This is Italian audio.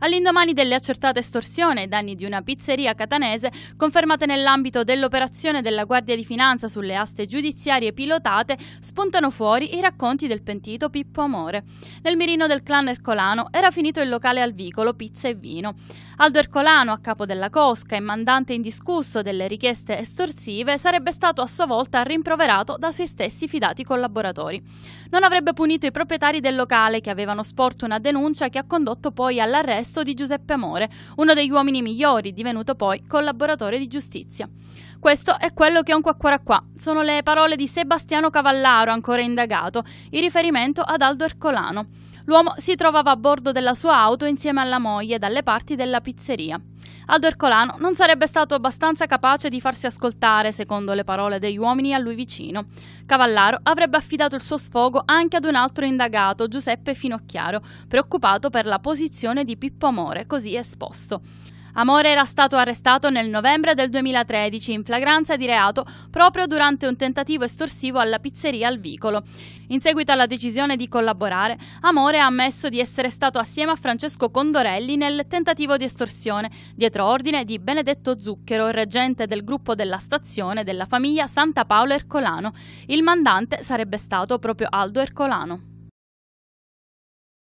all'indomani delle accertate estorsioni ai danni di una pizzeria catanese confermate nell'ambito dell'operazione della Guardia di Finanza sulle aste giudiziarie pilotate, spuntano fuori i racconti del pentito Pippo Amore. Nel mirino del clan Ercolano era finito il locale al vicolo Pizza e Vino. Aldo Ercolano, a capo della Cosca e mandante indiscusso delle richieste estorsive, sarebbe stato a sua volta rimproverato da suoi stessi fidati collaboratori. Non avrebbe punito i proprietari del locale che avevano sporto una denuncia che ha condotto poi all'arresto arresto di Giuseppe Amore, uno degli uomini migliori, divenuto poi collaboratore di giustizia. Questo è quello che è un quacquara qua. Sono le parole di Sebastiano Cavallaro, ancora indagato, in riferimento ad Aldo Ercolano. L'uomo si trovava a bordo della sua auto insieme alla moglie dalle parti della pizzeria. Aldo Ercolano non sarebbe stato abbastanza capace di farsi ascoltare, secondo le parole degli uomini a lui vicino. Cavallaro avrebbe affidato il suo sfogo anche ad un altro indagato, Giuseppe Finocchiaro, preoccupato per la posizione di Pippo Amore, così esposto. Amore era stato arrestato nel novembre del 2013 in flagranza di reato proprio durante un tentativo estorsivo alla pizzeria al Vicolo. In seguito alla decisione di collaborare, Amore ha ammesso di essere stato assieme a Francesco Condorelli nel tentativo di estorsione, dietro ordine di Benedetto Zucchero, reggente del gruppo della stazione della famiglia Santa Paola Ercolano. Il mandante sarebbe stato proprio Aldo Ercolano.